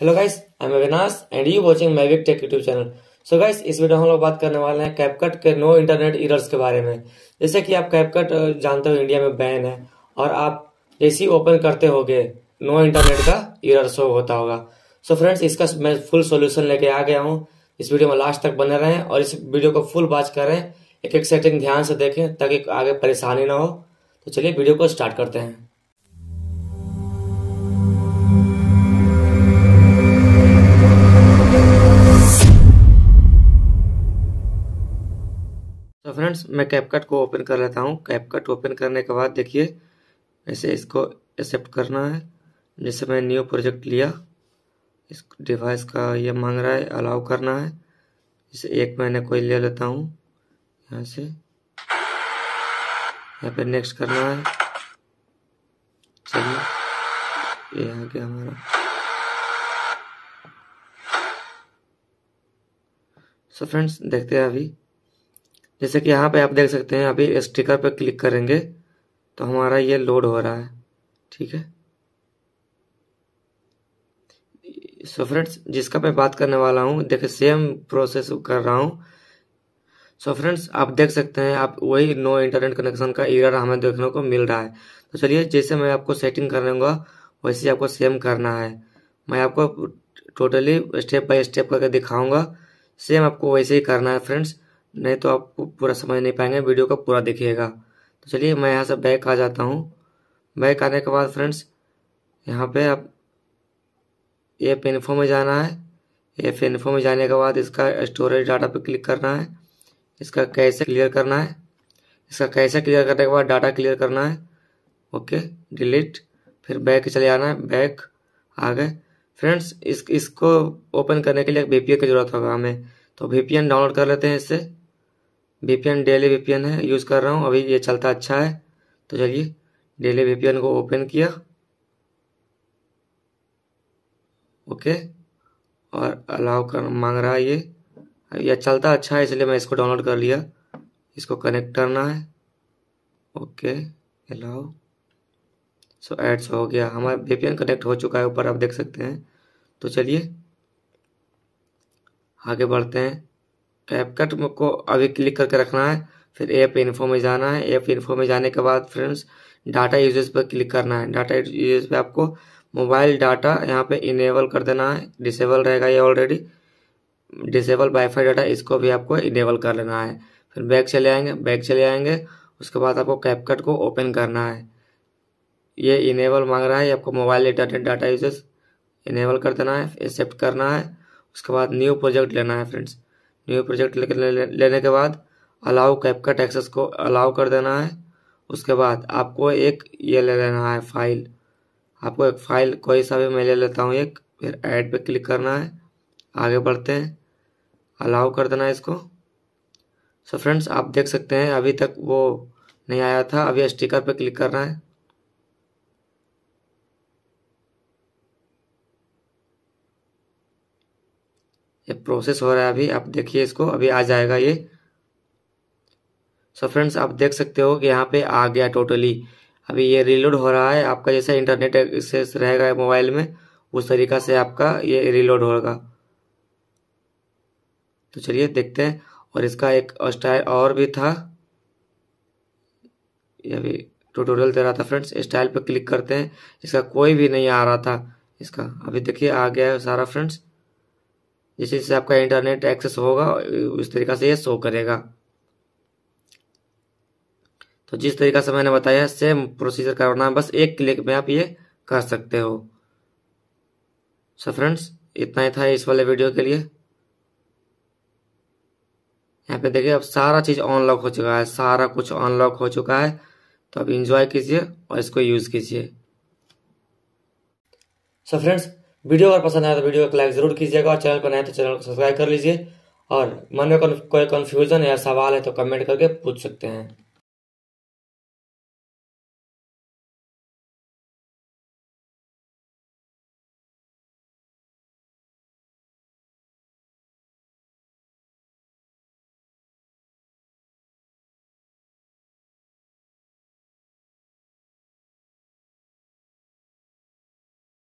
hello guys I am Avinash and you watching Mavic tech YouTube channel so guys इस video हम लोग बात करने वाले हैं कैपकट के नो इंटरनेट इरर्स के बारे में जैसे कि आप कैपकट जानते हो इंडिया में बैन है और आप जैसे ही ओपन करते होगे नो इंटरनेट का इरर शो होता होगा सो so फ्रेंड्स इसका मैं फुल सोल्यूशन लेके आ गया हूँ इस वीडियो में लास्ट तक बने रहें और इस वीडियो को फुल वॉच करें एक एक सेटिंग ध्यान से देखें ताकि आगे परेशानी ना हो तो चलिए वीडियो को स्टार्ट करते हैं मैं कैपकट को ओपन कर लेता हूँ कैपकट ओपन करने के बाद देखिए ऐसे इसको एक्सेप्ट करना है जैसे मैं न्यू प्रोजेक्ट लिया इस डिवाइस का ये मांग रहा है अलाउ करना है जैसे एक महीने कोई ले लेता हूँ यहाँ से यहाँ पर नेक्स्ट करना है चलिए ये आ गया हमारा सो so फ्रेंड्स देखते हैं अभी जैसे कि यहाँ पे आप देख सकते हैं अभी स्टिकर पे क्लिक करेंगे तो हमारा ये लोड हो रहा है ठीक है सो फ्रेंड्स जिसका मैं बात करने वाला हूँ देखिए सेम प्रोसेस कर रहा हूँ सो फ्रेंड्स आप देख सकते हैं आप वही नो इंटरनेट कनेक्शन का एरर हमें देखने को मिल रहा है तो चलिए जैसे मैं आपको सेटिंग कर लूँगा वैसे आपको सेम करना है मैं आपको टोटली स्टेप बाय स्टेप करके दिखाऊंगा सेम आपको वैसे ही करना है फ्रेंड्स नहीं तो आप पूरा समझ नहीं पाएंगे वीडियो का पूरा देखिएगा तो चलिए मैं यहाँ से बैक आ जाता हूँ बैक आने के बाद फ्रेंड्स यहाँ पे आप एप इन्फो में जाना है एप इन्फो में जाने के बाद इसका स्टोरेज डाटा पे क्लिक करना है इसका कैसे क्लियर करना है इसका कैसे क्लियर करने के बाद डाटा क्लियर करना है ओके डिलीट फिर बैक चले आना है बैक आ गए फ्रेंड्स इस इसको ओपन करने के लिए एक वी की ज़रूरत होगा हमें तो वी डाउनलोड कर लेते हैं इससे वीपीएन डेली वीपीएन है यूज़ कर रहा हूँ अभी ये चलता अच्छा है तो चलिए डेली वीपीएन को ओपन किया ओके और अलाउ कर मांग रहा है ये ये चलता अच्छा है इसलिए मैं इसको डाउनलोड कर लिया इसको कनेक्ट करना है ओके अलाउ सो एड्स हो गया हमारा वीपीएन कनेक्ट हो चुका है ऊपर आप देख सकते हैं तो चलिए आगे बढ़ते हैं पेपकट को अभी क्लिक करके रखना है फिर ऐप इन्फो में जाना है ऐप इन्फो में जाने के बाद फ्रेंड्स डाटा यूजेस पर क्लिक करना है डाटा यूजेस पे आपको मोबाइल डाटा यहाँ पे इनेबल कर देना है डिसेबल रहेगा ये ऑलरेडी डिसेबल वाईफाई डाटा इसको भी आपको इनेबल कर लेना है फिर बैग चले आएंगे बैग चले आएंगे उसके बाद आपको कैपकट को ओपन करना है ये इनेबल मांग रहा है आपको mobile data data usage enable कर देना है एक्सेप्ट करना है उसके बाद न्यू प्रोजेक्ट लेना है फ्रेंड्स न्यू प्रोजेक्ट लेने के बाद अलाउ कैपकट एक्सेस को अलाउ कर देना है उसके बाद आपको एक ये ले लेना है फाइल आपको एक फाइल कोई सा भी मैं ले लेता हूँ एक फिर ऐड पे क्लिक करना है आगे बढ़ते हैं अलाउ कर देना है इसको सो so फ्रेंड्स आप देख सकते हैं अभी तक वो नहीं आया था अभी स्टिकर पे क्लिक करना है ये प्रोसेस हो रहा है अभी आप देखिए इसको अभी आ जाएगा ये सो so फ्रेंड्स आप देख सकते हो कि यहाँ पे आ गया टोटली अभी ये रीलोड हो रहा है आपका जैसा इंटरनेट एक्सेस रहेगा मोबाइल में उस तरीका से आपका ये रीलोड होगा तो चलिए देखते हैं और इसका एक स्टाइल और भी था ये अभी टूटोरियल दे रहा था फ्रेंड्स स्टाइल पर क्लिक करते हैं इसका कोई भी नहीं आ रहा था इसका अभी देखिए आ गया है सारा फ्रेंड्स जिससे आपका इंटरनेट एक्सेस होगा उस तरीका से ये शो करेगा तो जिस तरीका से मैंने बताया सेम प्रोसीजर करना बस एक क्लिक में आप ये कर सकते हो सो फ्रेंड्स इतना ही था इस वाले वीडियो के लिए यहाँ पे देखिए अब सारा चीज़ अनलॉक हो चुका है सारा कुछ अनलॉक हो चुका है तो अब इंजॉय कीजिए और इसको यूज़ कीजिए सो फ्रेंड्स वीडियो अगर पसंद आए तो वीडियो को लाइक जरूर कीजिएगा और चैनल पर नए तो चैनल को सब्सक्राइब कर लीजिए और मन में कोई कन्फ्यूजन या सवाल है तो कमेंट करके पूछ सकते हैं